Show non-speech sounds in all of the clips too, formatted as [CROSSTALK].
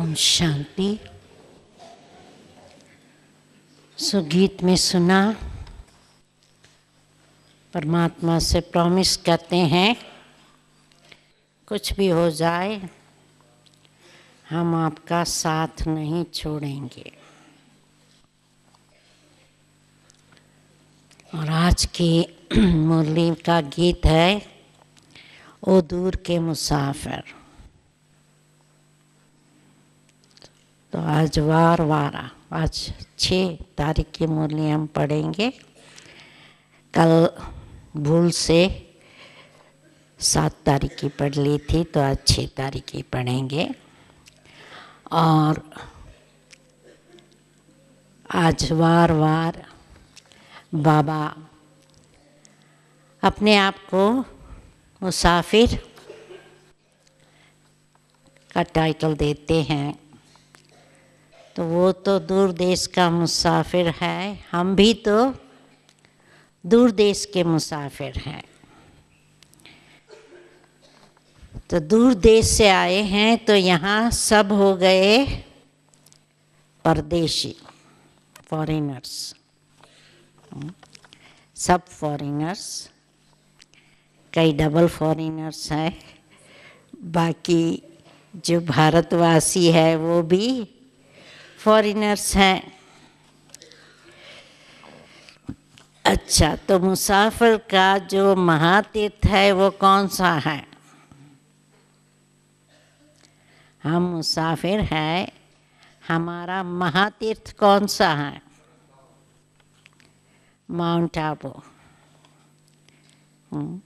ओम शांति सो गीत में सुना परमात्मा से प्रॉमिस करते हैं कुछ भी हो जाए हम आपका साथ नहीं छोड़ेंगे और आज की [CLEARS THROAT] मुरली का गीत है ओ दूर के मुसाफिर तो आज वार वारा आज छः तारीख की मूल्य हम पढ़ेंगे कल भूल से सात तारीख की पढ़ ली थी तो आज छः तारीख की पढ़ेंगे और आज वार वार बाबा अपने आप को मुसाफिर का टाइटल देते हैं तो वो तो दूर देश का मुसाफिर है हम भी तो दूर देश के मुसाफिर हैं तो दूर देश से आए हैं तो यहाँ सब हो गए परदेशी फॉरेनर्स सब फॉरेनर्स कई डबल फॉरेनर्स हैं बाकी जो भारतवासी है वो भी फॉरेनर्स हैं अच्छा तो मुसाफिर का जो महातीर्थ है वो कौन सा है हम मुसाफिर हैं हमारा महातीर्थ कौन सा है माउंट आबू हम्म।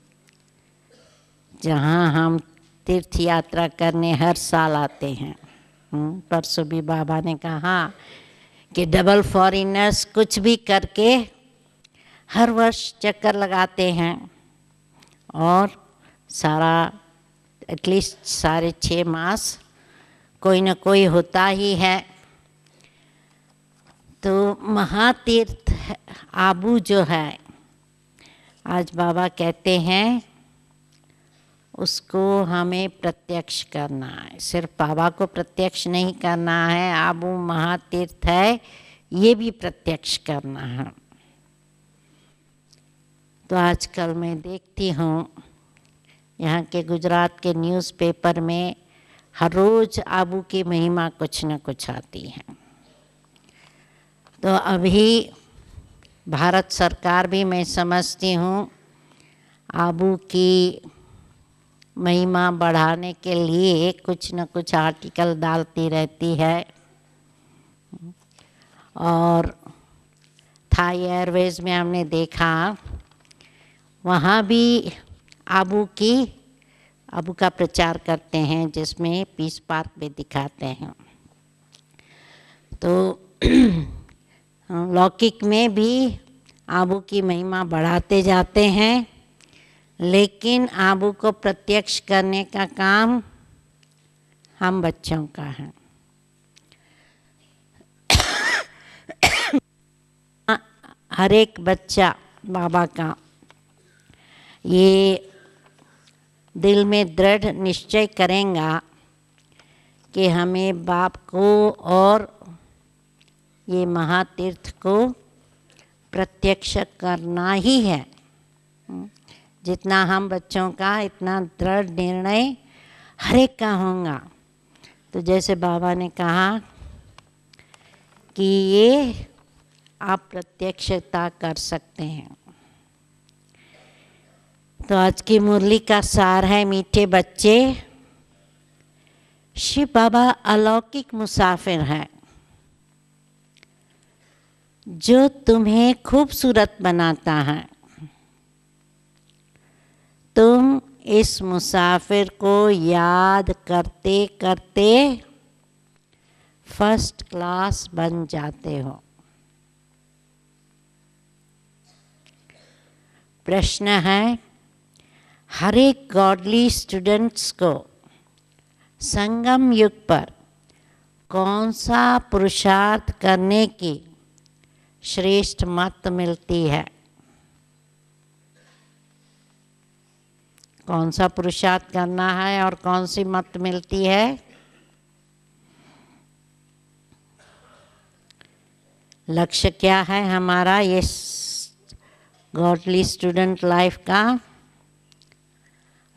जहाँ हम तीर्थ यात्रा करने हर साल आते हैं परसों भी बाबा ने कहा कि डबल फॉरिनर्स कुछ भी करके हर वर्ष चक्कर लगाते हैं और सारा एटलीस्ट साढ़े छः मास कोई ना कोई होता ही है तो महातीर्थ आबू जो है आज बाबा कहते हैं उसको हमें प्रत्यक्ष करना है सिर्फ बाबा को प्रत्यक्ष नहीं करना है आबू वो महातीर्थ है ये भी प्रत्यक्ष करना है तो आजकल मैं देखती हूँ यहाँ के गुजरात के न्यूज़पेपर में हर रोज़ आबू की महिमा कुछ न कुछ आती है तो अभी भारत सरकार भी मैं समझती हूँ आबू की महिमा बढ़ाने के लिए कुछ न कुछ आर्टिकल डालती रहती है और थाई एयरवेज में हमने देखा वहाँ भी आबू की आबू का प्रचार करते हैं जिसमें पीस पार्क में दिखाते हैं तो [CLEARS THROAT] लौकिक में भी आबू की महिमा बढ़ाते जाते हैं लेकिन आबू को प्रत्यक्ष करने का काम हम बच्चों का है हर एक बच्चा बाबा का ये दिल में दृढ़ निश्चय करेंगा कि हमें बाप को और ये महातीर्थ को प्रत्यक्ष करना ही है जितना हम बच्चों का इतना दृढ़ निर्णय हर एक का होगा तो जैसे बाबा ने कहा कि ये आप प्रत्यक्षता कर सकते हैं तो आज की मुरली का सार है मीठे बच्चे शिव बाबा अलौकिक मुसाफिर हैं जो तुम्हें खूबसूरत बनाता है तुम इस मुसाफिर को याद करते करते फर्स्ट क्लास बन जाते हो प्रश्न है हर एक गॉडली स्टूडेंट्स को संगम युग पर कौन सा पुरुषार्थ करने की श्रेष्ठ मत मिलती है कौन सा पुरुषार्थ करना है और कौन सी मत मिलती है लक्ष्य क्या है हमारा ये गॉडली स्टूडेंट लाइफ का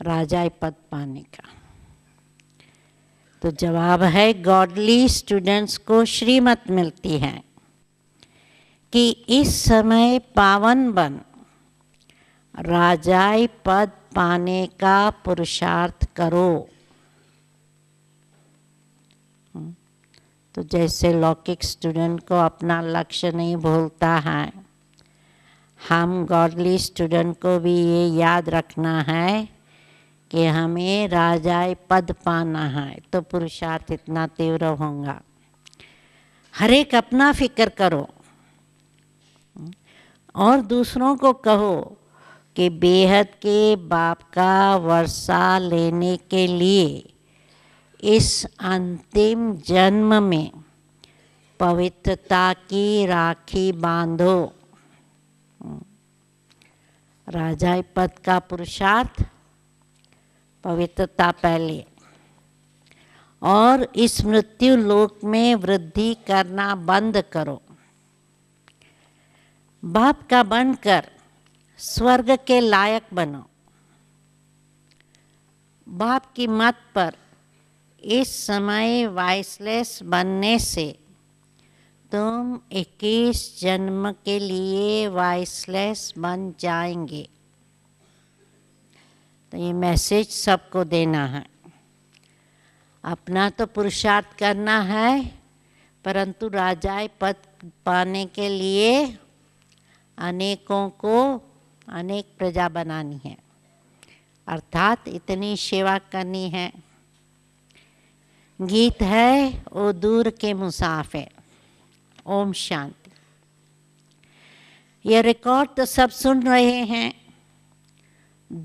राजा पद पाने का तो जवाब है गॉडली स्टूडेंट्स को श्रीमत मिलती है कि इस समय पावन बन राजाई पद पाने का पुरुषार्थ करो हम्म। तो जैसे लौकिक स्टूडेंट को अपना लक्ष्य नहीं भूलता है हम गॉडली स्टूडेंट को भी ये याद रखना है कि हमें राजाई पद पाना है तो पुरुषार्थ इतना तीव्र होगा हर एक अपना फिक्र करो हम्म। और दूसरों को कहो कि बेहद के बाप का वर्षा लेने के लिए इस अंतिम जन्म में पवित्रता की राखी बांधो राजा पद का पुरुषार्थ पवित्रता पहले और इस मृत्यु लोक में वृद्धि करना बंद करो बाप का बनकर स्वर्ग के लायक बनो बाप की मत पर इस समय वॉइसलेस बनने से तुम 21 जन्म के लिए वॉइसलेस बन जाएंगे तो ये मैसेज सबको देना है अपना तो पुरुषार्थ करना है परंतु राजाए पद पाने के लिए अनेकों को अनेक प्रजा बनानी है अर्थात इतनी सेवा करनी है गीत है ओ दूर के मुसाफे ओम शांति ये रिकॉर्ड तो सब सुन रहे हैं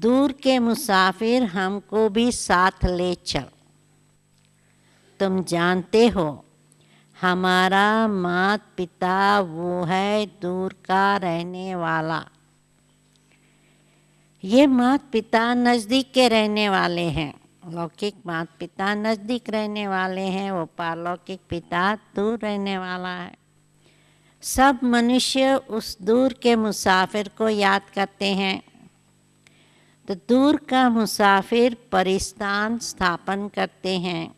दूर के मुसाफिर हमको भी साथ ले चल तुम जानते हो हमारा मात पिता वो है दूर का रहने वाला ये मात पिता नज़दीक के रहने वाले हैं लौकिक मात पिता नज़दीक रहने वाले हैं वो पारलौकिक पिता दूर रहने वाला है सब मनुष्य उस दूर के मुसाफिर को याद करते हैं तो दूर का मुसाफिर परिस्थान स्थापन करते हैं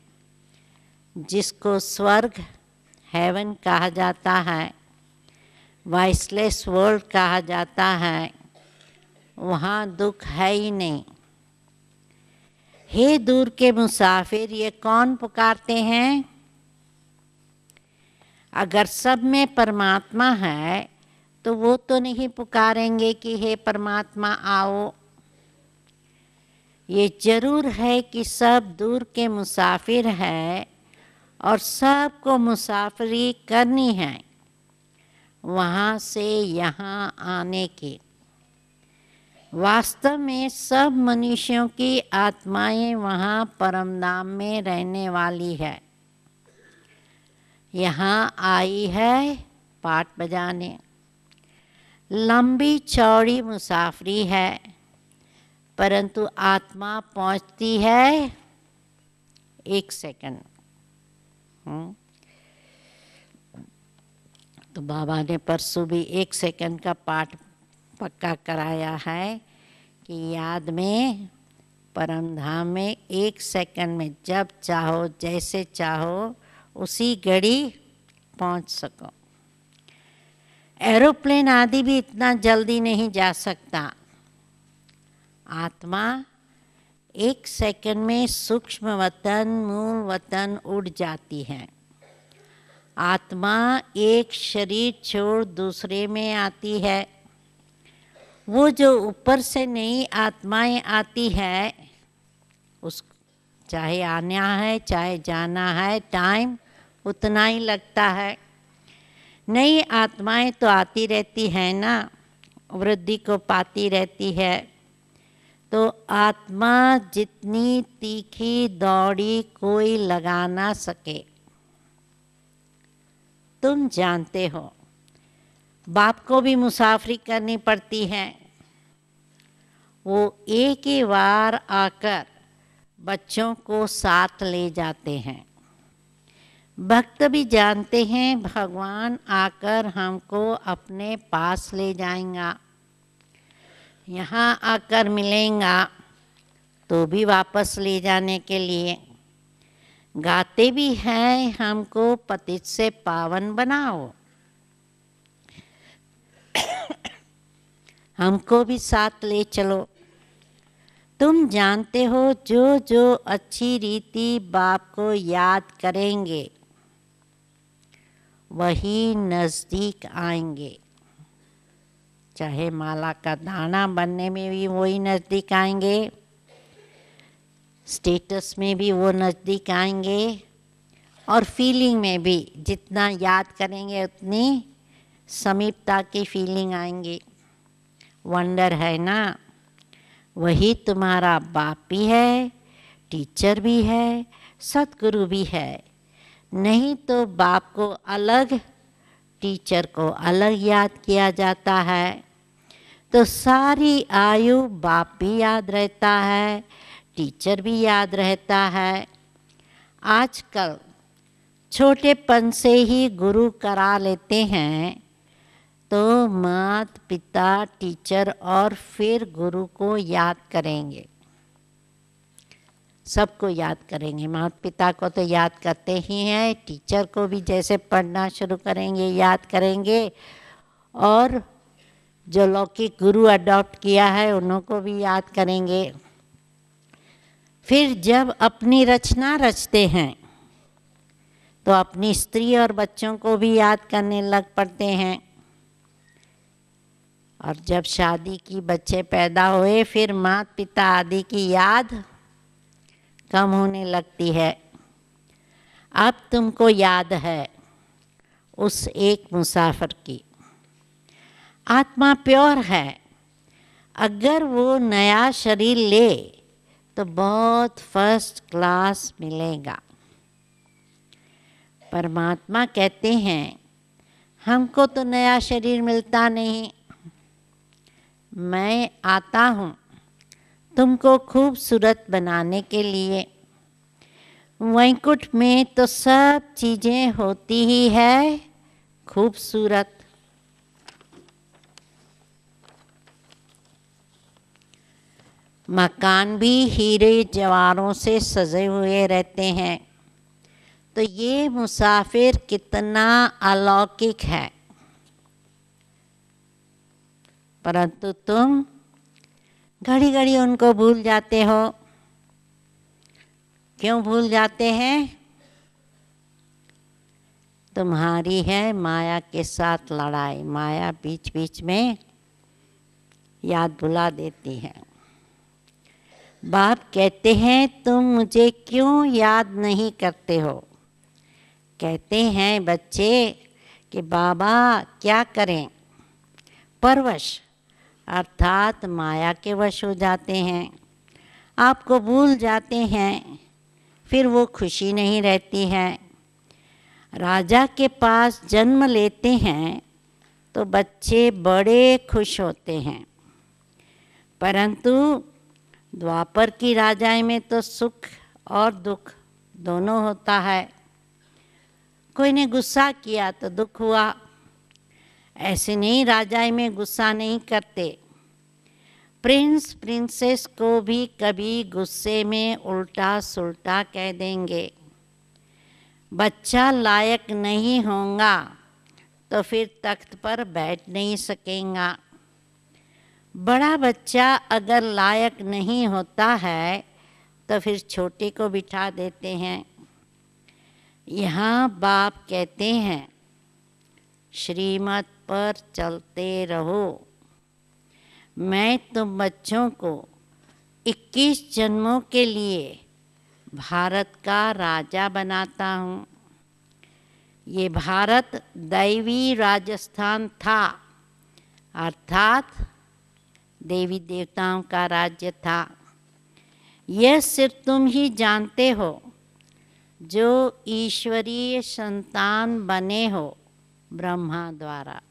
जिसको स्वर्ग हेवन कहा जाता है वाइसलेस वर्ल्ड कहा जाता है वहाँ दुख है ही नहीं हे दूर के मुसाफिर ये कौन पुकारते हैं अगर सब में परमात्मा है तो वो तो नहीं पुकारेंगे कि हे परमात्मा आओ ये जरूर है कि सब दूर के मुसाफिर है और सबको मुसाफरी करनी है वहाँ से यहाँ आने की वास्तव में सब मनुष्यों की आत्माएं वहाँ परमधाम में रहने वाली है यहाँ आई है पाठ बजाने लंबी चौड़ी मुसाफरी है परंतु आत्मा पहुँचती है एक सेकंड हम्म। तो बाबा ने परसों भी एक सेकंड का पाठ पक्का कराया है कि याद में परम धाम में एक सेकंड में जब चाहो जैसे चाहो उसी घड़ी पहुंच सको एरोप्लेन आदि भी इतना जल्दी नहीं जा सकता आत्मा एक सेकंड में सूक्ष्म वतन मूल वतन उड़ जाती है आत्मा एक शरीर छोड़ दूसरे में आती है वो जो ऊपर से नई आत्माएं आती है उस चाहे आना है चाहे जाना है टाइम उतना ही लगता है नई आत्माएं तो आती रहती है ना वृद्धि को पाती रहती है तो आत्मा जितनी तीखी दौड़ी कोई लगा ना सके तुम जानते हो बाप को भी मुसाफरी करनी पड़ती है वो एक ही बार आकर बच्चों को साथ ले जाते हैं भक्त भी जानते हैं भगवान आकर हमको अपने पास ले जाएगा यहाँ आकर मिलेगा तो भी वापस ले जाने के लिए गाते भी हैं हमको पतित से पावन बनाओ हमको भी साथ ले चलो तुम जानते हो जो जो अच्छी रीति बाप को याद करेंगे वही नज़दीक आएंगे चाहे माला का दाना बनने में भी वही नज़दीक आएंगे स्टेटस में भी वो नज़दीक आएंगे और फीलिंग में भी जितना याद करेंगे उतनी समीपता की फीलिंग आएंगी वंडर है ना वही तुम्हारा बाप भी है टीचर भी है सतगुरु भी है नहीं तो बाप को अलग टीचर को अलग याद किया जाता है तो सारी आयु बाप भी याद रहता है टीचर भी याद रहता है आजकल छोटेपन से ही गुरु करा लेते हैं तो मात पिता टीचर और फिर गुरु को याद करेंगे सबको याद करेंगे मात पिता को तो याद करते ही हैं टीचर को भी जैसे पढ़ना शुरू करेंगे याद करेंगे और जो लौकिक गुरु अडॉप्ट किया है उनको भी याद करेंगे फिर जब अपनी रचना रचते हैं तो अपनी स्त्री और बच्चों को भी याद करने लग पड़ते हैं और जब शादी की बच्चे पैदा हुए फिर मात पिता आदि की याद कम होने लगती है अब तुमको याद है उस एक मुसाफिर की आत्मा प्योर है अगर वो नया शरीर ले तो बहुत फर्स्ट क्लास मिलेगा परमात्मा कहते हैं हमको तो नया शरीर मिलता नहीं मैं आता हूँ तुमको खूबसूरत बनाने के लिए वैकुंठ में तो सब चीज़ें होती ही है खूबसूरत मकान भी हीरे जवारों से सजे हुए रहते हैं तो ये मुसाफिर कितना अलौकिक है परंतु तुम घड़ी घड़ी उनको भूल जाते हो क्यों भूल जाते हैं तुम्हारी है माया के साथ लड़ाई माया बीच बीच में याद भुला देती है बाप कहते हैं तुम मुझे क्यों याद नहीं करते हो कहते हैं बच्चे कि बाबा क्या करें परवश अर्थात माया के वश हो जाते हैं आपको भूल जाते हैं फिर वो खुशी नहीं रहती है राजा के पास जन्म लेते हैं तो बच्चे बड़े खुश होते हैं परंतु द्वापर की राजाएं में तो सुख और दुख दोनों होता है कोई ने गुस्सा किया तो दुख हुआ ऐसे नहीं राजाई में गुस्सा नहीं करते प्रिंस प्रिंसेस को भी कभी गुस्से में उल्टा सुलटा कह देंगे बच्चा लायक नहीं होगा तो फिर तख्त पर बैठ नहीं सकेगा बड़ा बच्चा अगर लायक नहीं होता है तो फिर छोटे को बिठा देते हैं यहाँ बाप कहते हैं श्रीमत पर चलते रहो मैं तुम बच्चों को 21 जन्मों के लिए भारत का राजा बनाता हूँ ये भारत दैवी राजस्थान था अर्थात देवी देवताओं का राज्य था यह सिर्फ तुम ही जानते हो जो ईश्वरीय संतान बने हो ब्रह्मा द्वारा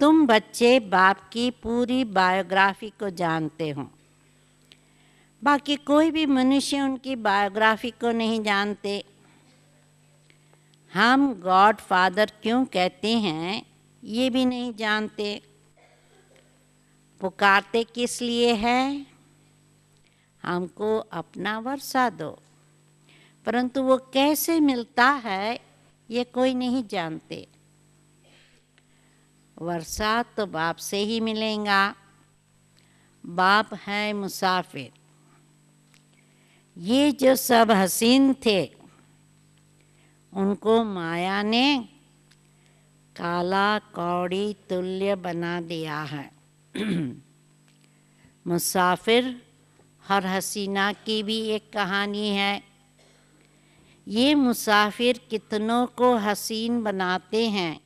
तुम बच्चे बाप की पूरी बायोग्राफी को जानते हो बाकी कोई भी मनुष्य उनकी बायोग्राफी को नहीं जानते हम गॉड फादर क्यों कहते हैं ये भी नहीं जानते पुकारते किस लिए है हमको अपना वर्षा दो परंतु वो कैसे मिलता है ये कोई नहीं जानते वर्षा तो बाप से ही मिलेगा बाप है मुसाफिर ये जो सब हसीन थे उनको माया ने काला कौड़ी तुल्य बना दिया है [CLEARS THROAT] मुसाफिर हर हसीना की भी एक कहानी है ये मुसाफिर कितनों को हसीन बनाते हैं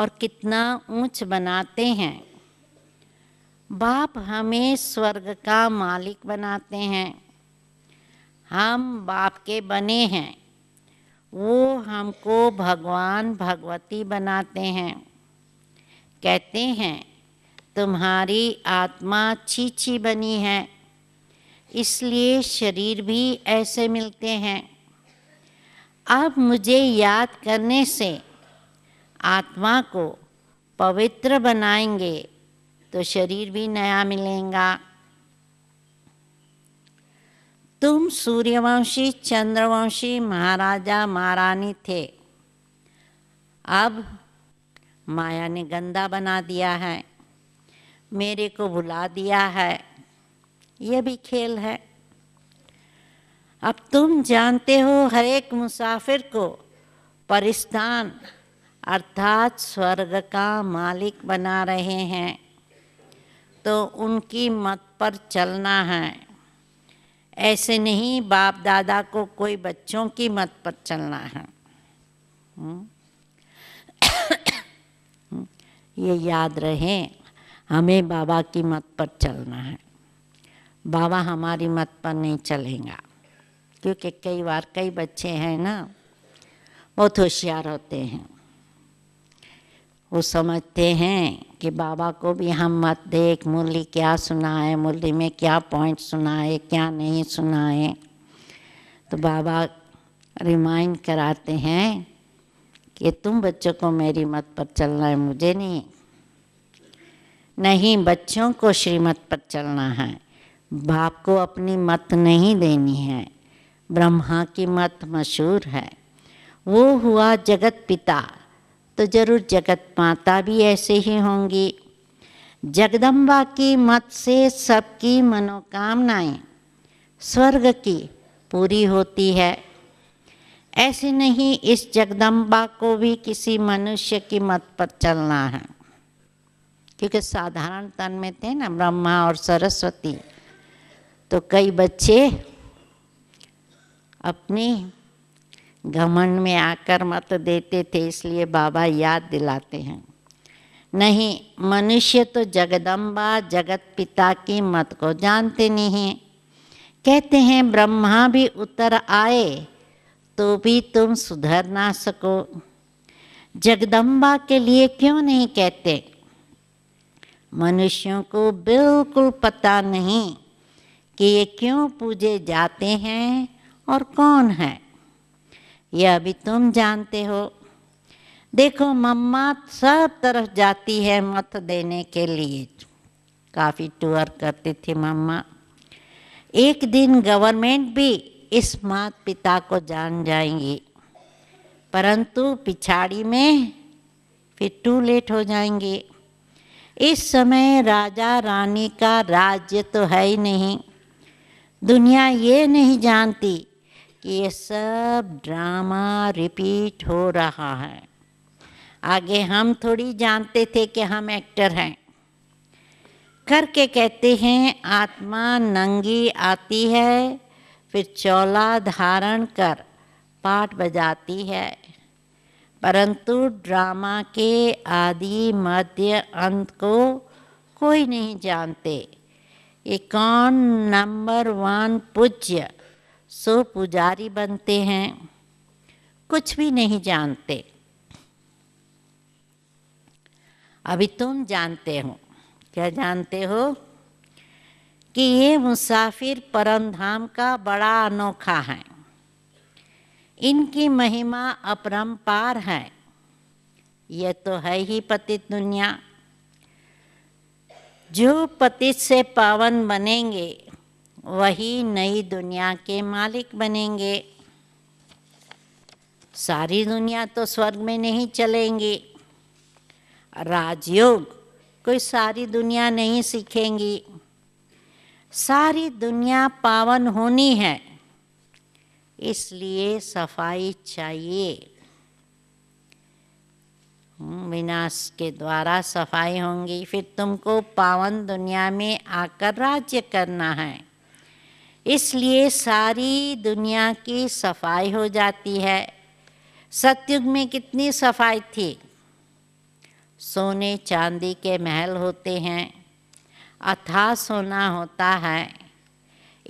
और कितना ऊंच बनाते हैं बाप हमें स्वर्ग का मालिक बनाते हैं हम बाप के बने हैं वो हमको भगवान भगवती बनाते हैं कहते हैं तुम्हारी आत्मा छीछी बनी है इसलिए शरीर भी ऐसे मिलते हैं अब मुझे याद करने से आत्मा को पवित्र बनाएंगे तो शरीर भी नया मिलेगा तुम सूर्यवंशी चंद्रवंशी महाराजा महारानी थे अब माया ने गंदा बना दिया है मेरे को भुला दिया है यह भी खेल है अब तुम जानते हो हर एक मुसाफिर को परिस्तान अर्थात स्वर्ग का मालिक बना रहे हैं तो उनकी मत पर चलना है ऐसे नहीं बाप दादा को कोई बच्चों की मत पर चलना है हम्म। [COUGHS] ये याद रहे हमें बाबा की मत पर चलना है बाबा हमारी मत पर नहीं चलेगा क्योंकि कई बार कई बच्चे हैं ना बहुत होशियार होते हैं वो समझते हैं कि बाबा को भी हम मत देख मुरली क्या सुनाए मुरली में क्या पॉइंट सुनाए क्या नहीं सुनाए तो बाबा रिमाइंड कराते हैं कि तुम बच्चों को मेरी मत पर चलना है मुझे नहीं नहीं बच्चों को श्रीमत पर चलना है बाप को अपनी मत नहीं देनी है ब्रह्मा की मत मशहूर है वो हुआ जगत पिता तो जरूर जगत माता भी ऐसे ही होंगी जगदम्बा की मत से सबकी मनोकामनाएं स्वर्ग की पूरी होती है ऐसे नहीं इस जगदम्बा को भी किसी मनुष्य की मत पर चलना है क्योंकि साधारण तन में थे ना ब्रह्मा और सरस्वती तो कई बच्चे अपने घमंड में आकर मत देते थे इसलिए बाबा याद दिलाते हैं नहीं मनुष्य तो जगदम्बा जगत पिता की मत को जानते नहीं हैं कहते हैं ब्रह्मा भी उतर आए तो भी तुम सुधर ना सको जगदम्बा के लिए क्यों नहीं कहते मनुष्यों को बिल्कुल पता नहीं कि ये क्यों पूजे जाते हैं और कौन है यह अभी तुम जानते हो देखो मम्मा सब तरफ जाती है मत देने के लिए काफ़ी टूर करती थी मम्मा एक दिन गवर्नमेंट भी इस मात पिता को जान जाएंगी परंतु पिछाड़ी में फिर टू लेट हो जाएंगे इस समय राजा रानी का राज्य तो है ही नहीं दुनिया ये नहीं जानती कि ये सब ड्रामा रिपीट हो रहा है आगे हम थोड़ी जानते थे कि हम एक्टर हैं करके कहते हैं आत्मा नंगी आती है फिर चौला धारण कर पाठ बजाती है परंतु ड्रामा के आदि मध्य अंत को कोई नहीं जानते ये कौन नंबर वन पूज्य सो पुजारी बनते हैं कुछ भी नहीं जानते अभी तुम जानते हो क्या जानते हो कि ये मुसाफिर परम धाम का बड़ा अनोखा है इनकी महिमा अपरम्पार है यह तो है ही पतित दुनिया जो पतित से पावन बनेंगे वही नई दुनिया के मालिक बनेंगे सारी दुनिया तो स्वर्ग में नहीं चलेंगी राजयोग कोई सारी दुनिया नहीं सीखेंगी सारी दुनिया पावन होनी है इसलिए सफाई चाहिए हम्म, विनाश के द्वारा सफाई होंगी फिर तुमको पावन दुनिया में आकर राज्य करना है इसलिए सारी दुनिया की सफाई हो जाती है सतयुग में कितनी सफाई थी सोने चांदी के महल होते हैं अथाह सोना होता है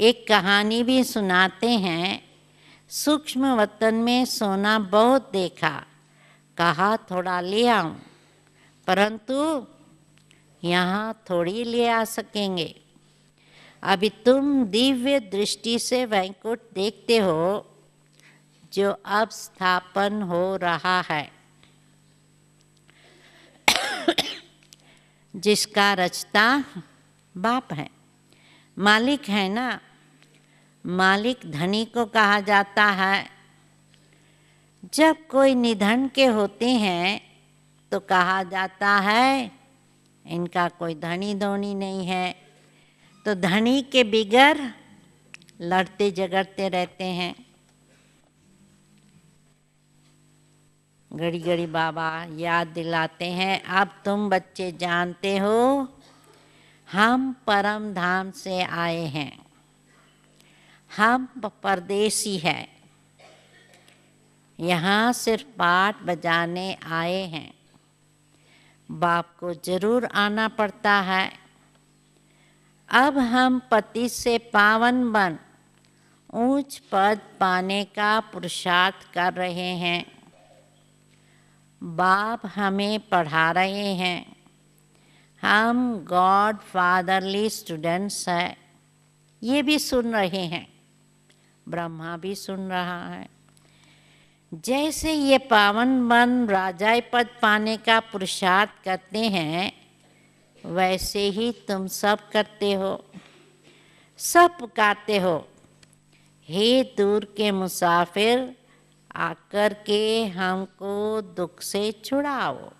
एक कहानी भी सुनाते हैं सूक्ष्म वतन में सोना बहुत देखा कहा थोड़ा ले आऊँ परंतु यहाँ थोड़ी ले आ सकेंगे अभी तुम दिव्य दृष्टि से वैंकुट देखते हो जो अब स्थापन हो रहा है [COUGHS] जिसका रचता बाप है मालिक है ना मालिक धनी को कहा जाता है जब कोई निधन के होते हैं तो कहा जाता है इनका कोई धनी धोनी नहीं है तो धनी के बिगर लड़ते झगड़ते रहते हैं घड़ी घड़ी बाबा याद दिलाते हैं अब तुम बच्चे जानते हो हम परम धाम से आए हैं हम परदेसी हैं यहाँ सिर्फ पाठ बजाने आए हैं बाप को जरूर आना पड़ता है अब हम पति से पावन बन ऊंच पद पाने का पुरुषार्थ कर रहे हैं बाप हमें पढ़ा रहे हैं हम गॉड फादरली स्टूडेंट्स हैं ये भी सुन रहे हैं ब्रह्मा भी सुन रहा है जैसे ये पावन बन राजा पद पाने का पुरुषार्थ करते हैं वैसे ही तुम सब करते हो सब पुकारते हो हे दूर के मुसाफिर आकर के हमको दुख से छुड़ाओ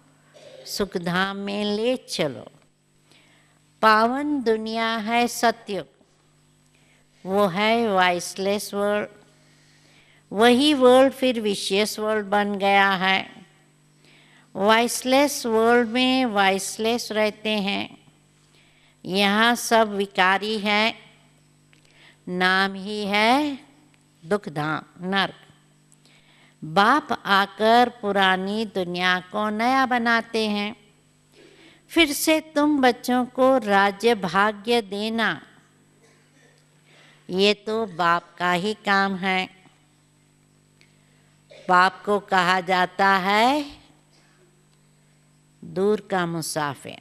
सुखधाम में ले चलो पावन दुनिया है सत्युग वो है वाइसलेस वर्ल्ड वही वर्ल्ड फिर विशेष वर्ल्ड बन गया है वॉइसलेस वर्ल्ड में वॉइसलेस रहते हैं यहाँ सब विकारी है नाम ही है दुखधाम नर्क बाप आकर पुरानी दुनिया को नया बनाते हैं फिर से तुम बच्चों को राज्य भाग्य देना ये तो बाप का ही काम है बाप को कहा जाता है दूर का मुसाफिर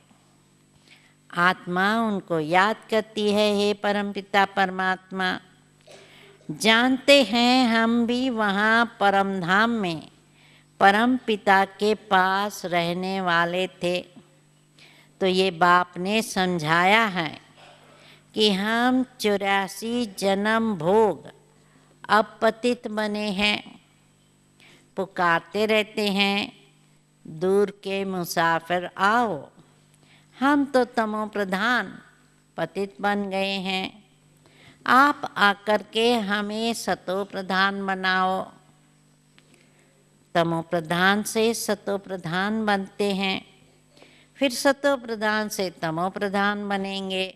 आत्मा उनको याद करती है हे परमपिता परमात्मा जानते हैं हम भी वहाँ परमधाम में परम पिता के पास रहने वाले थे तो ये बाप ने समझाया है कि हम चौरासी जन्म भोग अपतित बने हैं पुकारते रहते हैं दूर के मुसाफिर आओ हम तो तमो प्रधान पतित बन गए हैं आप आकर के हमें सतो प्रधान बनाओ तमो प्रधान से सतो प्रधान बनते हैं फिर सतो प्रधान से तमो प्रधान बनेंगे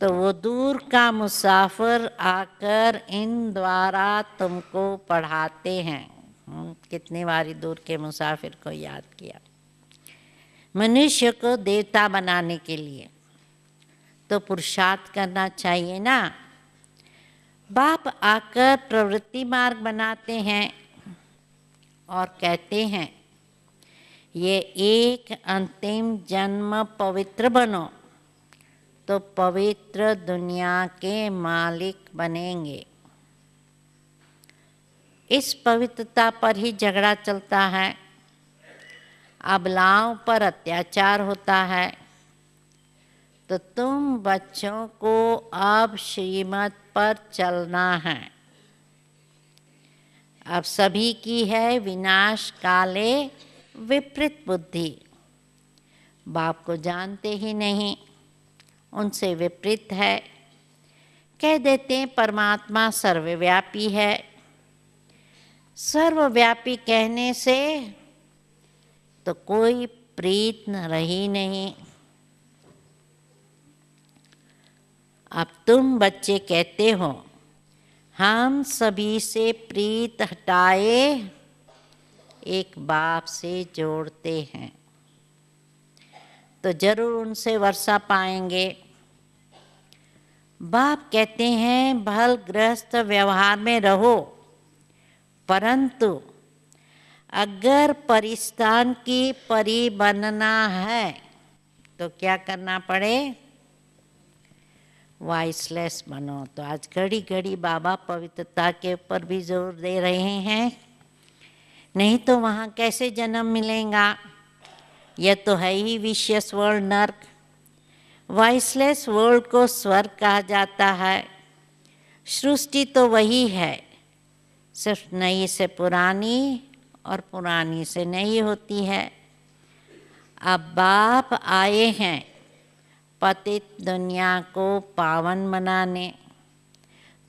तो वो दूर का मुसाफिर आकर इन द्वारा तुमको पढ़ाते हैं कितने बारी दूर के मुसाफिर को याद किया मनुष्य को देवता बनाने के लिए तो पुरुषार्थ करना चाहिए ना बाप आकर प्रवृत्ति मार्ग बनाते हैं और कहते हैं ये एक अंतिम जन्म पवित्र बनो तो पवित्र दुनिया के मालिक बनेंगे इस पवित्रता पर ही झगड़ा चलता है अबलाओं पर अत्याचार होता है तो तुम बच्चों को अब श्रीमत पर चलना है अब सभी की है विनाश काले विपरीत बुद्धि बाप को जानते ही नहीं उनसे विपरीत है कह देते हैं परमात्मा सर्वव्यापी है सर्वव्यापी कहने से तो कोई प्रीत न रही नहीं अब तुम बच्चे कहते हो हम सभी से प्रीत हटाए एक बाप से जोड़ते हैं तो जरूर उनसे वर्षा पाएंगे बाप कहते हैं भल ग्रस्त व्यवहार में रहो परंतु अगर परिस्थान की परी बनना है तो क्या करना पड़े वॉइसलेस बनो तो आज घड़ी घड़ी बाबा पवित्रता के ऊपर भी जोर दे रहे हैं नहीं तो वहाँ कैसे जन्म मिलेगा यह तो है ही विशियस वर्ल्ड नर्क वॉइसलेस वर्ल्ड को स्वर्ग कहा जाता है सृष्टि तो वही है सिर्फ नई से पुरानी और पुरानी से नई होती है अब बाप आए हैं पतित दुनिया को पावन बनाने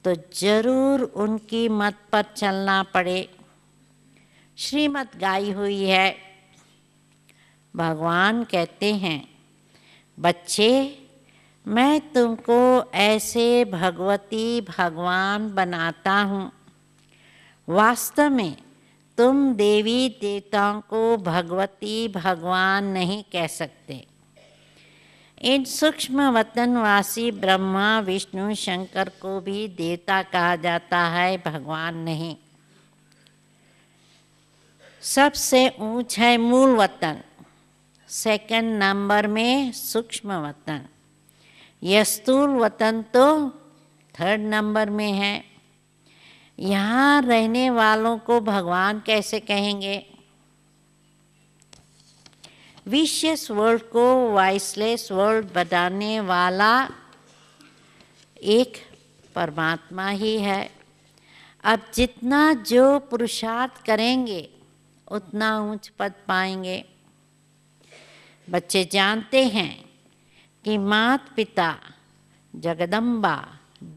तो जरूर उनकी मत पर चलना पड़े श्रीमत गाई हुई है भगवान कहते हैं बच्चे मैं तुमको ऐसे भगवती भगवान बनाता हूँ वास्तव में तुम देवी देवताओं को भगवती भगवान नहीं कह सकते इन सूक्ष्म वतनवासी ब्रह्मा विष्णु शंकर को भी देवता कहा जाता है भगवान नहीं सबसे ऊंच है मूल वतन सेकंड नंबर में सूक्ष्म वतन यस्तूल वतन तो थर्ड नंबर में है यहाँ रहने वालों को भगवान कैसे कहेंगे विशेष वर्ल्ड को वाइसलेस वर्ल्ड बनाने वाला एक परमात्मा ही है अब जितना जो पुरुषार्थ करेंगे उतना ऊंच पद पाएंगे बच्चे जानते हैं कि मात पिता जगदम्बा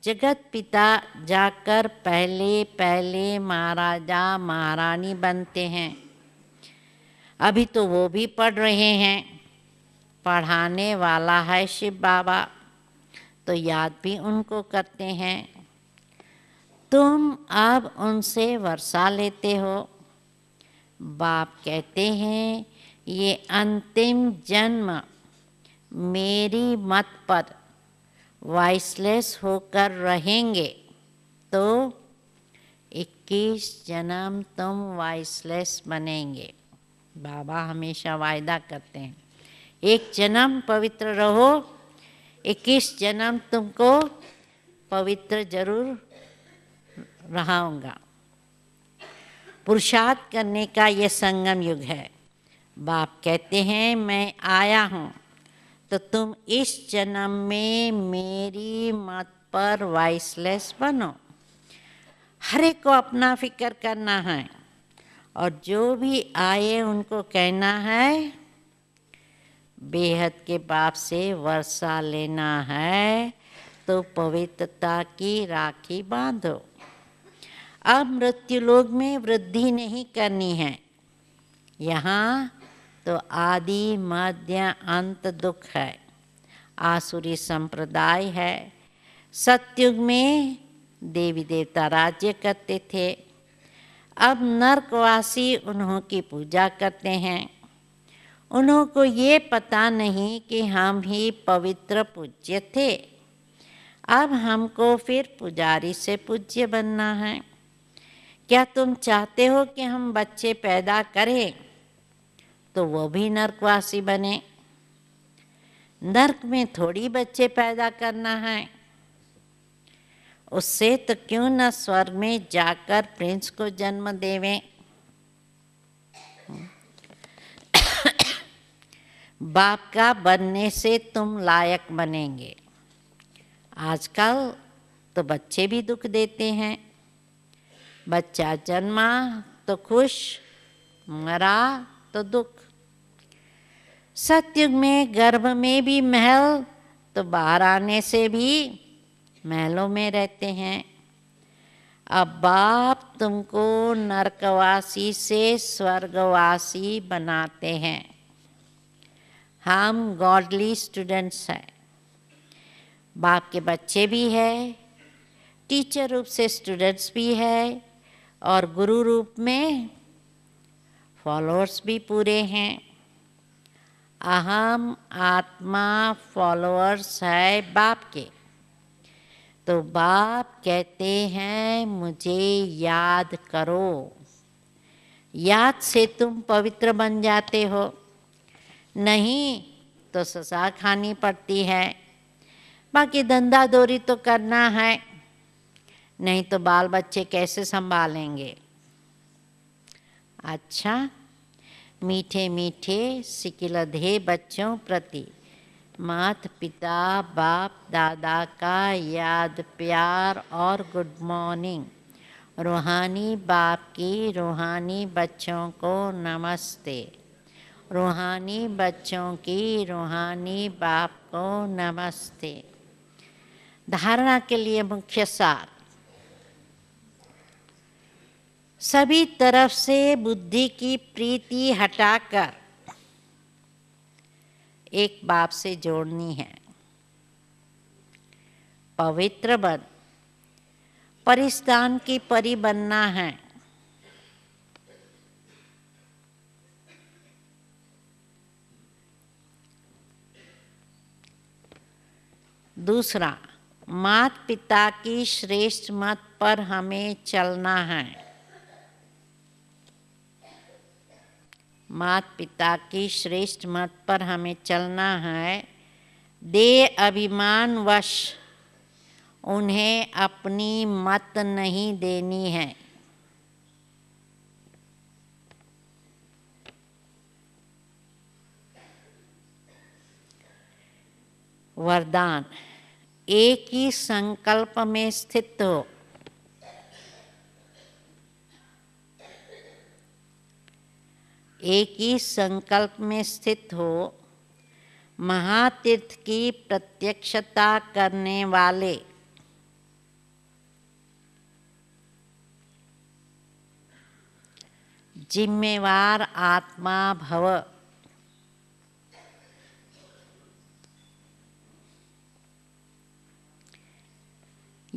जगत पिता जाकर पहले पहले महाराजा महारानी बनते हैं अभी तो वो भी पढ़ रहे हैं पढ़ाने वाला है शिव बाबा तो याद भी उनको करते हैं तुम अब उनसे वर्षा लेते हो बाप कहते हैं ये अंतिम जन्म मेरी मत पर वॉइसलेस होकर रहेंगे तो 21 जन्म तुम वॉइसलेस बनेंगे बाबा हमेशा वायदा करते हैं एक जन्म पवित्र रहो 21 जन्म तुमको पवित्र जरूर रहाऊंगा पुरुषार्थ करने का यह संगम युग है बाप कहते हैं मैं आया हूँ तो तुम इस जन्म में मेरी मत पर वाइसलेस बनो हर एक को अपना फिक्र करना है और जो भी आए उनको कहना है बेहद के बाप से वर्षा लेना है तो पवित्रता की राखी बांधो अब मृत्यु लोग में वृद्धि नहीं करनी है यहाँ तो आदि मध्य अंत दुख है आसुरी संप्रदाय है सत्युग में देवी देवता राज्य करते थे अब नरकवासी उन्हों की पूजा करते हैं उन्हों को ये पता नहीं कि हम ही पवित्र पूज्य थे अब हमको फिर पुजारी से पूज्य बनना है क्या तुम चाहते हो कि हम बच्चे पैदा करें तो वो भी नर्कवासी बने नर्क में थोड़ी बच्चे पैदा करना है उससे तो क्यों न स्वर्ग में जाकर प्रिंस को जन्म देवे बाप का बनने से तुम लायक बनेंगे आजकल तो बच्चे भी दुख देते हैं बच्चा जन्मा तो खुश मरा तो दुख सत्युग में गर्भ में भी महल तो बाहर आने से भी महलों में रहते हैं अब बाप तुमको नरकवासी से स्वर्गवासी बनाते हैं हम गॉडली स्टूडेंट्स हैं बाप के बच्चे भी हैं टीचर रूप से स्टूडेंट्स भी है और गुरु रूप में फॉलोअर्स भी पूरे हैं अहम आत्मा फॉलोअर्स है बाप के तो बाप कहते हैं मुझे याद करो याद से तुम पवित्र बन जाते हो नहीं तो सजा खानी पड़ती है बाकी धंधा दोरी तो करना है नहीं तो बाल बच्चे कैसे संभालेंगे अच्छा मीठे मीठे सिकिलधे बच्चों प्रति मात पिता बाप दादा का याद प्यार और गुड मॉर्निंग रूहानी बाप की रूहानी बच्चों को नमस्ते रूहानी बच्चों की रूहानी बाप को नमस्ते धारणा के लिए मुख्य सार सभी तरफ से बुद्धि की प्रीति हटाकर एक बाप से जोड़नी है पवित्र बन परिस्थान की परी बनना है दूसरा मात पिता की श्रेष्ठ मत पर हमें चलना है मात पिता की श्रेष्ठ मत पर हमें चलना है दे अभिमान वश उन्हें अपनी मत नहीं देनी है वरदान एक ही संकल्प में स्थित हो एक ही संकल्प में स्थित हो महातीर्थ की प्रत्यक्षता करने वाले जिम्मेवार आत्मा भव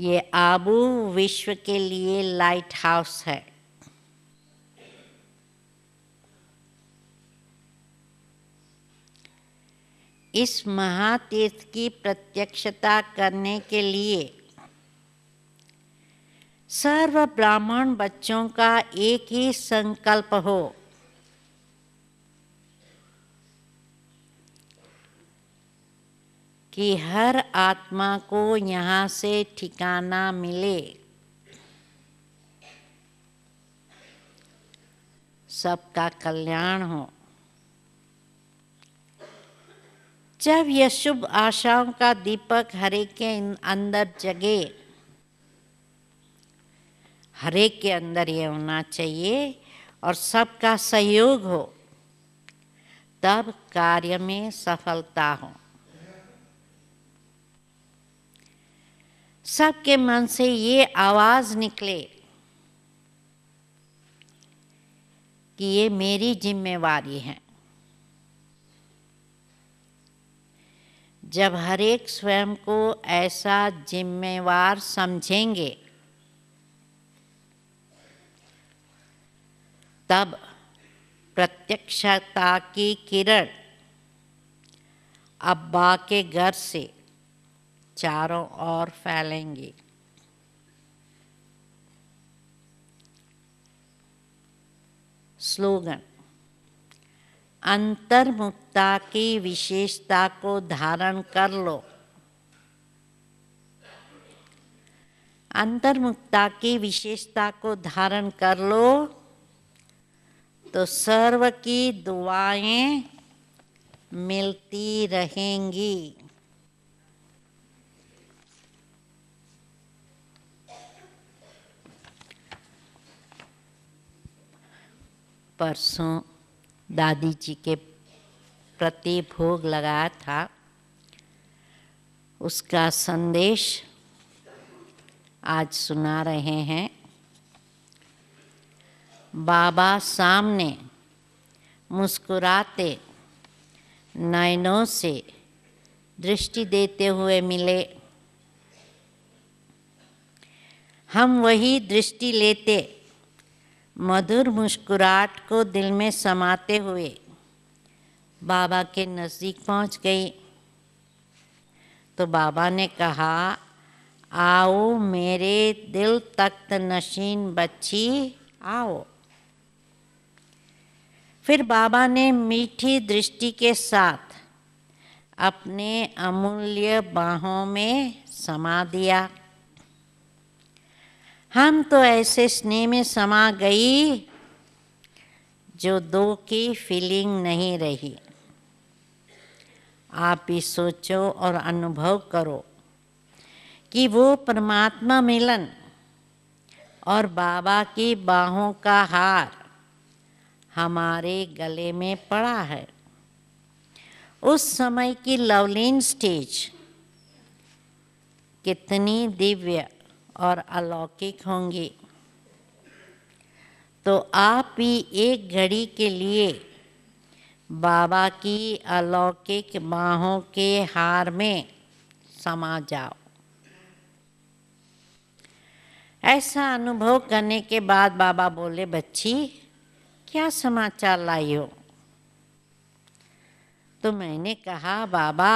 ये आबू विश्व के लिए लाइट हाउस है इस महातीर्थ की प्रत्यक्षता करने के लिए सर्व ब्राह्मण बच्चों का एक ही संकल्प हो कि हर आत्मा को यहाँ से ठिकाना मिले सबका कल्याण हो जब यह शुभ आशाओं का दीपक हरे के अंदर जगे हरे के अंदर ये होना चाहिए और सबका सहयोग हो तब कार्य में सफलता हो सबके मन से ये आवाज निकले कि ये मेरी जिम्मेवारी है जब हरेक स्वयं को ऐसा जिम्मेवार समझेंगे तब प्रत्यक्षता की किरण अब्बा के घर से चारों ओर फैलेंगी स्लोगन अंतर्मुक्ता की विशेषता को धारण कर लो अंतर्मुक्ता की विशेषता को धारण कर लो तो सर्व की दुआएं मिलती रहेंगी परसों दादी जी के प्रति भोग लगाया था उसका संदेश आज सुना रहे हैं बाबा सामने मुस्कुराते नयनों से दृष्टि देते हुए मिले हम वही दृष्टि लेते मधुर मुस्कुराहट को दिल में समाते हुए बाबा के नज़दीक पहुंच गई तो बाबा ने कहा आओ मेरे दिल तख्त नशीन बच्ची आओ फिर बाबा ने मीठी दृष्टि के साथ अपने अमूल्य बाहों में समा दिया हम तो ऐसे स्नेह में समा गई जो दो की फीलिंग नहीं रही आप भी सोचो और अनुभव करो कि वो परमात्मा मिलन और बाबा की बाहों का हार हमारे गले में पड़ा है उस समय की लवलीन स्टेज कितनी दिव्य और अलौकिक होंगे तो आप भी एक घड़ी के लिए बाबा की अलौकिक बाहों के हार में समा जाओ ऐसा अनुभव करने के बाद बाबा बोले बच्ची क्या समाचार लाई हो तो मैंने कहा बाबा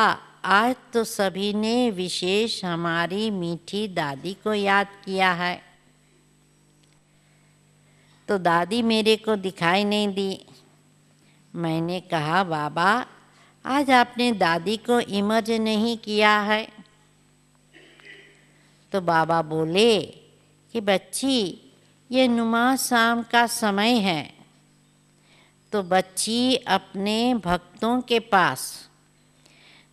आज तो सभी ने विशेष हमारी मीठी दादी को याद किया है तो दादी मेरे को दिखाई नहीं दी मैंने कहा बाबा आज आपने दादी को इमर्ज नहीं किया है तो बाबा बोले कि बच्ची ये नुमा शाम का समय है तो बच्ची अपने भक्तों के पास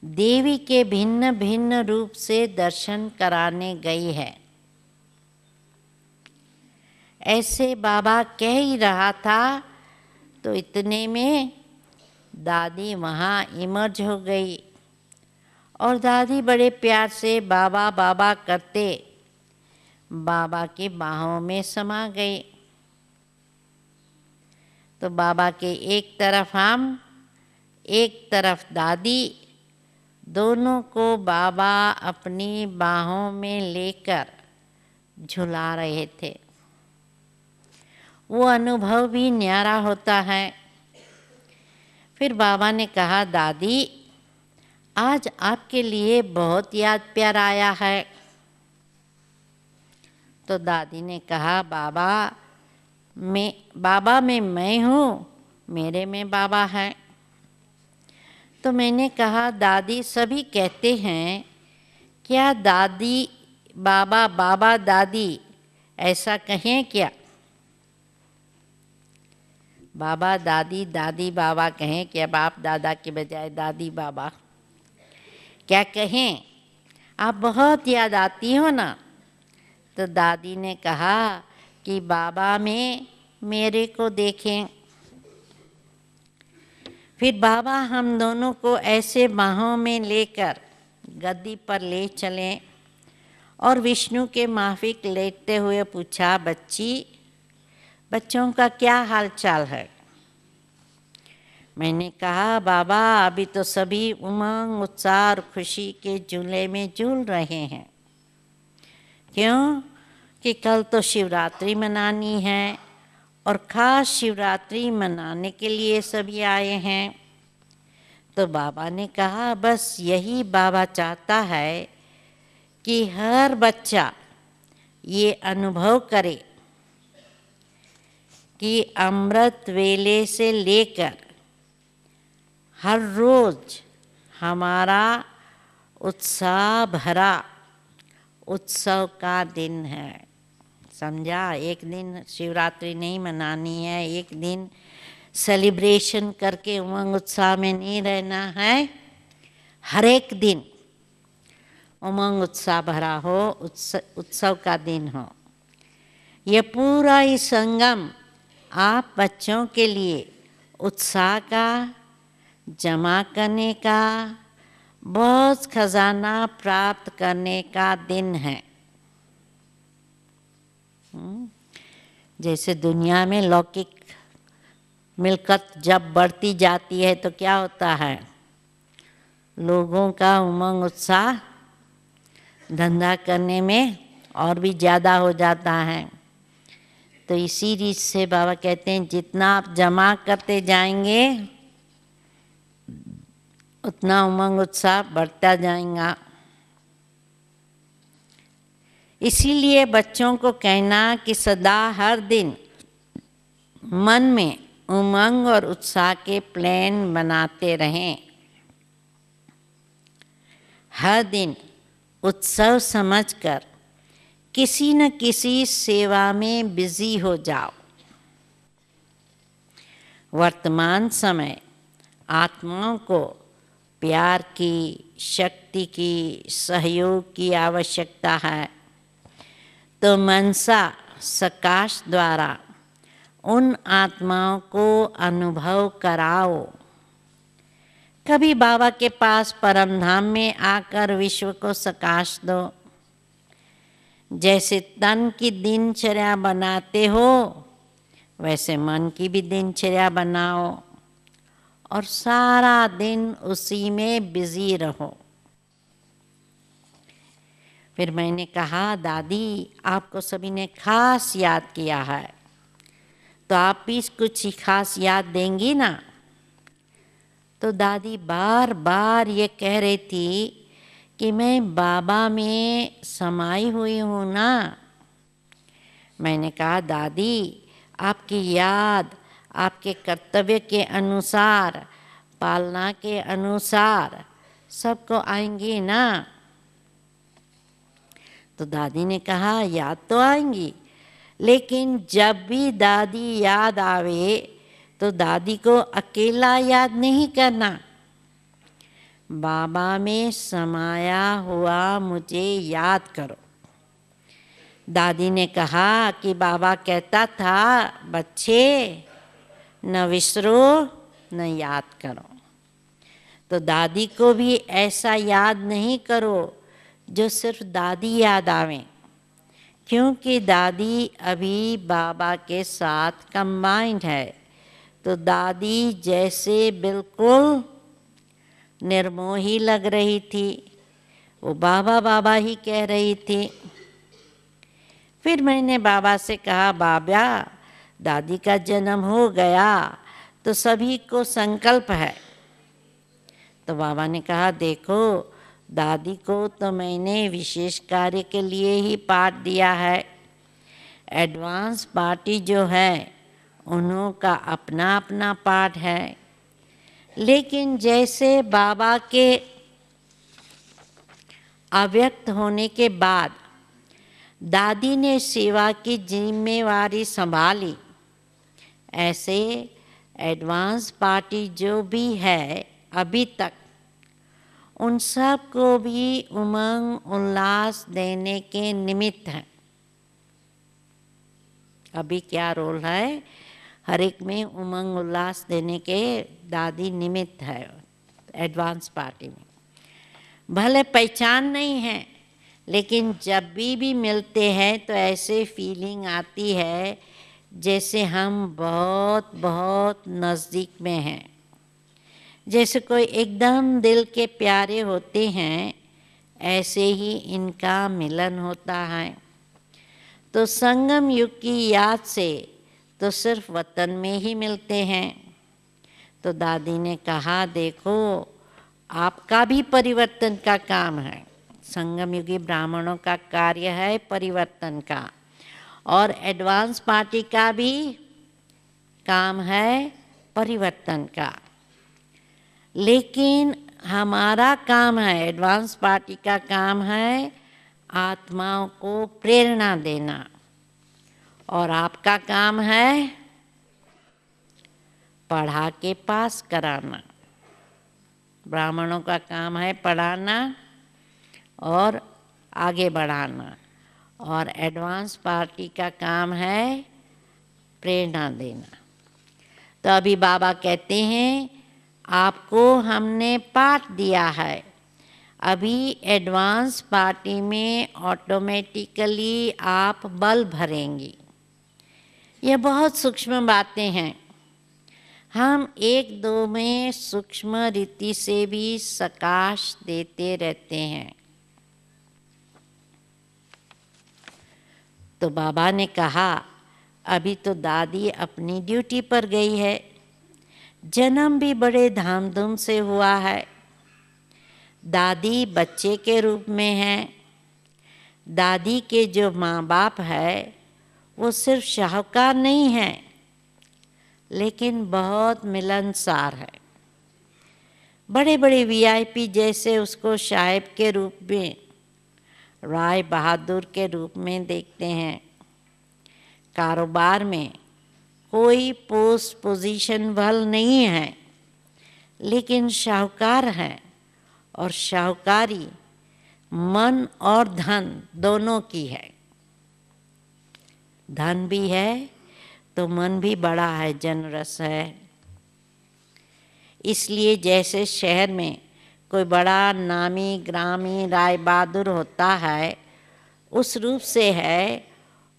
देवी के भिन्न भिन्न रूप से दर्शन कराने गई है ऐसे बाबा कह ही रहा था तो इतने में दादी वहाँ इमर्ज हो गई और दादी बड़े प्यार से बाबा बाबा करते बाबा के बाहों में समा गई तो बाबा के एक तरफ हम एक तरफ दादी दोनों को बाबा अपनी बाहों में लेकर झुला रहे थे वो अनुभव भी न्यारा होता है फिर बाबा ने कहा दादी आज आपके लिए बहुत याद प्यार आया है तो दादी ने कहा बाबा मैं बाबा में मैं हूँ मेरे में बाबा है तो मैंने कहा दादी सभी कहते हैं क्या दादी बाबा बाबा दादी ऐसा कहें क्या बाबा दादी दादी बाबा कहें क्या बाप दादा के बजाय दादी बाबा क्या कहें आप बहुत याद आती हो ना तो दादी ने कहा कि बाबा में मेरे को देखें फिर बाबा हम दोनों को ऐसे बाहों में लेकर गद्दी पर ले चले और विष्णु के माफिक लेटते हुए पूछा बच्ची बच्चों का क्या हाल चाल है मैंने कहा बाबा अभी तो सभी उमंग उत्साह और खुशी के झूले में झूल रहे हैं क्यों कि कल तो शिवरात्रि मनानी है और ख़ास शिवरात्रि मनाने के लिए सभी आए हैं तो बाबा ने कहा बस यही बाबा चाहता है कि हर बच्चा ये अनुभव करे कि अमृत वेले से लेकर हर रोज हमारा उत्साह भरा उत्सव का दिन है समझा एक दिन शिवरात्रि नहीं मनानी है एक दिन सेलिब्रेशन करके उमंग उत्साह में नहीं रहना है हर एक दिन उमंग उत्साह भरा हो उत्सव का दिन हो यह पूरा ही संगम आप बच्चों के लिए उत्साह का जमा करने का बहुत खजाना प्राप्त करने का दिन है जैसे दुनिया में लौकिक मिलकत जब बढ़ती जाती है तो क्या होता है लोगों का उमंग उत्साह धंधा करने में और भी ज़्यादा हो जाता है तो इसी रीत से बाबा कहते हैं जितना आप जमा करते जाएंगे उतना उमंग उत्साह बढ़ता जाएगा इसीलिए बच्चों को कहना कि सदा हर दिन मन में उमंग और उत्साह के प्लान बनाते रहें हर दिन उत्सव समझकर किसी न किसी सेवा में बिजी हो जाओ वर्तमान समय आत्माओं को प्यार की शक्ति की सहयोग की आवश्यकता है तो मनसा सकाश द्वारा उन आत्माओं को अनुभव कराओ कभी बाबा के पास परमधाम में आकर विश्व को सकाश दो जैसे तन की दिनचर्या बनाते हो वैसे मन की भी दिनचर्या बनाओ और सारा दिन उसी में बिजी रहो फिर मैंने कहा दादी आपको सभी ने खास याद किया है तो आप भी कुछ खास याद देंगी ना तो दादी बार बार ये कह रही थी कि मैं बाबा में समाई हुई हूँ ना मैंने कहा दादी आपकी याद आपके कर्तव्य के अनुसार पालना के अनुसार सबको आएंगी ना तो दादी ने कहा याद तो आएंगी लेकिन जब भी दादी याद आवे तो दादी को अकेला याद नहीं करना बाबा में समाया हुआ मुझे याद करो दादी ने कहा कि बाबा कहता था बच्चे न विसरो न याद करो तो दादी को भी ऐसा याद नहीं करो जो सिर्फ दादी याद आवें क्योंकि दादी अभी बाबा के साथ कंबाइंड है तो दादी जैसे बिल्कुल निर्मोही लग रही थी वो बाबा बाबा ही कह रही थी फिर मैंने बाबा से कहा बाबा दादी का जन्म हो गया तो सभी को संकल्प है तो बाबा ने कहा देखो दादी को तो मैंने विशेष कार्य के लिए ही पाठ दिया है एडवांस पार्टी जो है उन्हों का अपना अपना पाठ है लेकिन जैसे बाबा के अव्यक्त होने के बाद दादी ने सेवा की जिम्मेवारी संभाली ऐसे एडवांस पार्टी जो भी है अभी तक उन सब को भी उमंग उल्लास देने के निमित्त है अभी क्या रोल है हर एक में उमंग उल्लास देने के दादी निमित्त है एडवांस पार्टी में भले पहचान नहीं है लेकिन जब भी भी मिलते हैं तो ऐसे फीलिंग आती है जैसे हम बहुत बहुत नज़दीक में हैं जैसे कोई एकदम दिल के प्यारे होते हैं ऐसे ही इनका मिलन होता है तो संगम युग की याद से तो सिर्फ वतन में ही मिलते हैं तो दादी ने कहा देखो आपका भी परिवर्तन का काम है संगम युगी ब्राह्मणों का कार्य है परिवर्तन का और एडवांस पार्टी का भी काम है परिवर्तन का लेकिन हमारा काम है एडवांस पार्टी का काम है आत्माओं को प्रेरणा देना और आपका काम है पढ़ा के पास कराना ब्राह्मणों का काम है पढ़ाना और आगे बढ़ाना और एडवांस पार्टी का काम है प्रेरणा देना तो अभी बाबा कहते हैं आपको हमने पार्ट दिया है अभी एडवांस पार्टी में ऑटोमेटिकली आप बल भरेंगी यह बहुत सूक्ष्म बातें हैं हम एक दो में सूक्ष्म रीति से भी सकाश देते रहते हैं तो बाबा ने कहा अभी तो दादी अपनी ड्यूटी पर गई है जन्म भी बड़े धाम धूम से हुआ है दादी बच्चे के रूप में है दादी के जो माँ बाप है वो सिर्फ शाहूकार नहीं है लेकिन बहुत मिलनसार है बड़े बड़े वीआईपी जैसे उसको शाहिब के रूप में राय बहादुर के रूप में देखते हैं कारोबार में कोई पोस्ट पोजीशन वाल नहीं है लेकिन शाहूकार है और शाहूकारी मन और धन दोनों की है धन भी है तो मन भी बड़ा है जनरस है इसलिए जैसे शहर में कोई बड़ा नामी ग्रामी राय बहादुर होता है उस रूप से है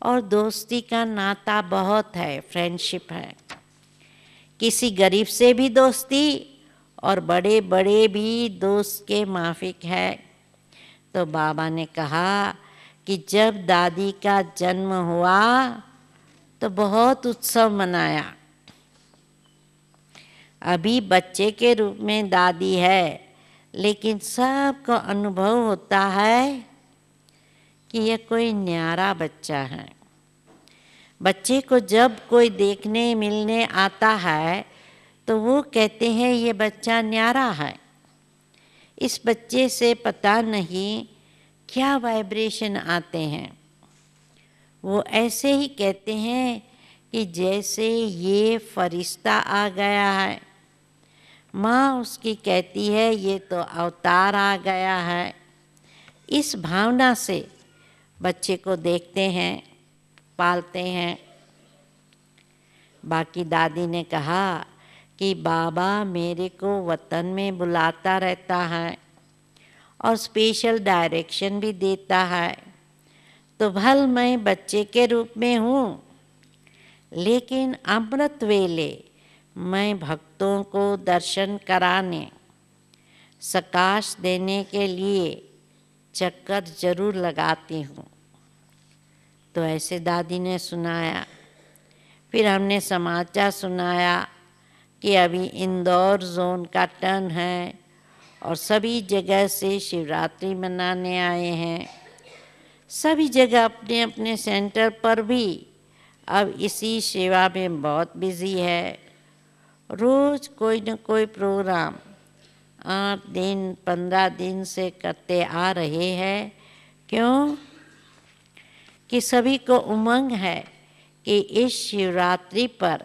और दोस्ती का नाता बहुत है फ्रेंडशिप है किसी गरीब से भी दोस्ती और बड़े बड़े भी दोस्त के माफिक है तो बाबा ने कहा कि जब दादी का जन्म हुआ तो बहुत उत्सव मनाया अभी बच्चे के रूप में दादी है लेकिन सबको अनुभव होता है कि यह कोई न्यारा बच्चा है बच्चे को जब कोई देखने मिलने आता है तो वो कहते हैं ये बच्चा न्यारा है इस बच्चे से पता नहीं क्या वाइब्रेशन आते हैं वो ऐसे ही कहते हैं कि जैसे ये फरिश्ता आ गया है माँ उसकी कहती है ये तो अवतार आ गया है इस भावना से बच्चे को देखते हैं पालते हैं बाकी दादी ने कहा कि बाबा मेरे को वतन में बुलाता रहता है और स्पेशल डायरेक्शन भी देता है तो भल मैं बच्चे के रूप में हूँ लेकिन अमृत वेले मैं भक्तों को दर्शन कराने सकाश देने के लिए चक्कर जरूर लगाती हूँ तो ऐसे दादी ने सुनाया फिर हमने समाचार सुनाया कि अभी इंदौर जोन का टर्न है और सभी जगह से शिवरात्रि मनाने आए हैं सभी जगह अपने अपने सेंटर पर भी अब इसी सेवा में बहुत बिजी है रोज़ कोई न कोई प्रोग्राम आठ दिन पंद्रह दिन से करते आ रहे हैं क्यों कि सभी को उमंग है कि इस शिवरात्रि पर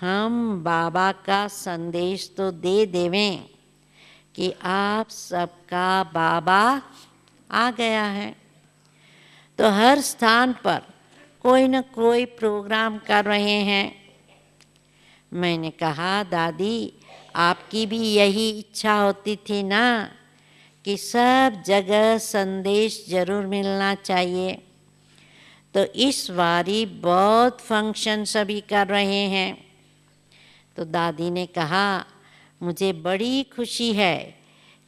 हम बाबा का संदेश तो दे देवें कि आप सबका बाबा आ गया है तो हर स्थान पर कोई न कोई प्रोग्राम कर रहे हैं मैंने कहा दादी आपकी भी यही इच्छा होती थी ना कि सब जगह संदेश जरूर मिलना चाहिए तो इस बारी बहुत फंक्शन सभी कर रहे हैं तो दादी ने कहा मुझे बड़ी खुशी है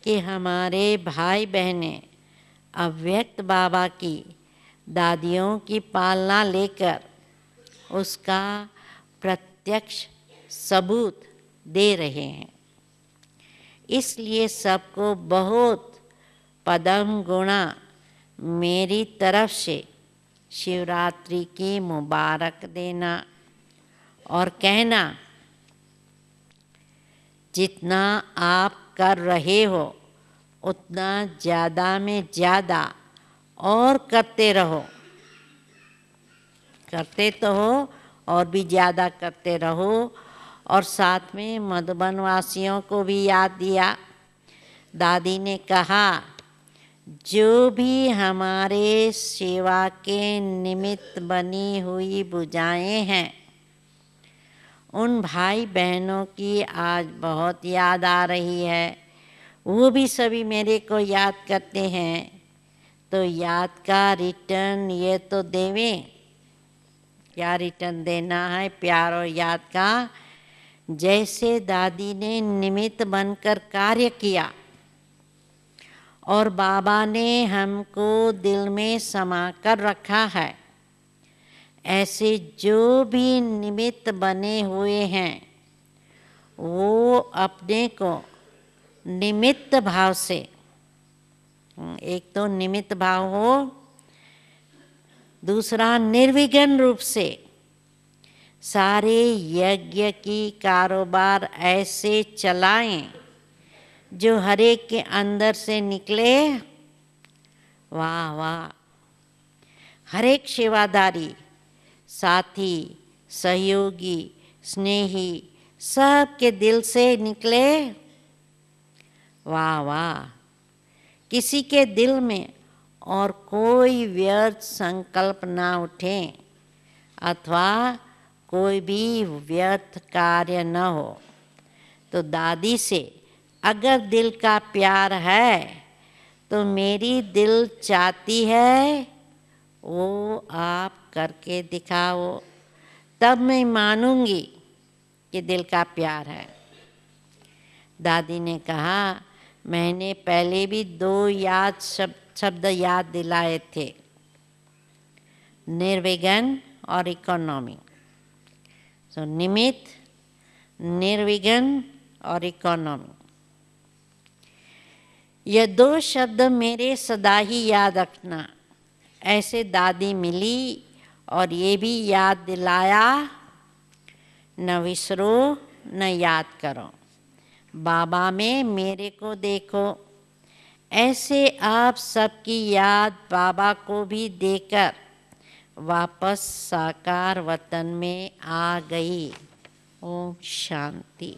कि हमारे भाई बहनें अव्यक्त बाबा की दादियों की पालना लेकर उसका प्रत्यक्ष सबूत दे रहे हैं इसलिए सबको बहुत पदम गुणा मेरी तरफ से शिवरात्रि की मुबारक देना और कहना जितना आप कर रहे हो उतना ज़्यादा में ज़्यादा और करते रहो करते तो हो और भी ज़्यादा करते रहो और साथ में मधुबन वासियों को भी याद दिया दादी ने कहा जो भी हमारे सेवा के निमित्त बनी हुई बुझाएँ हैं उन भाई बहनों की आज बहुत याद आ रही है वो भी सभी मेरे को याद करते हैं तो याद का रिटर्न ये तो देवें क्या रिटर्न देना है प्यार और याद का जैसे दादी ने निमित्त बनकर कार्य किया और बाबा ने हमको दिल में समा कर रखा है ऐसे जो भी निमित्त बने हुए हैं वो अपने को निमित्त भाव से हम्म, एक तो निमित्त भाव हो दूसरा निर्विघ्न रूप से सारे यज्ञ की कारोबार ऐसे चलाएं जो हरेक के अंदर से निकले वाह वाह हरेक सेवादारी साथी सहयोगी स्नेही सबके दिल से निकले वाह वाह किसी के दिल में और कोई व्यर्थ संकल्प ना उठे अथवा कोई भी व्यर्थ कार्य न हो तो दादी से अगर दिल का प्यार है तो मेरी दिल चाहती है वो आप करके दिखाओ तब मैं मानूंगी कि दिल का प्यार है दादी ने कहा मैंने पहले भी दो याद शब्द शब्द याद दिलाए थे निर्विघन और इकोनॉमी So Nimit, Nirvigan और इकोनॉमी ये दो शब्द मेरे सदा ही याद रखना ऐसे दादी मिली और ये भी याद दिलाया न विसरो न याद करो बाबा में मेरे को देखो ऐसे आप सबकी याद बाबा को भी देकर वापस साकार वतन में आ गई ओम शांति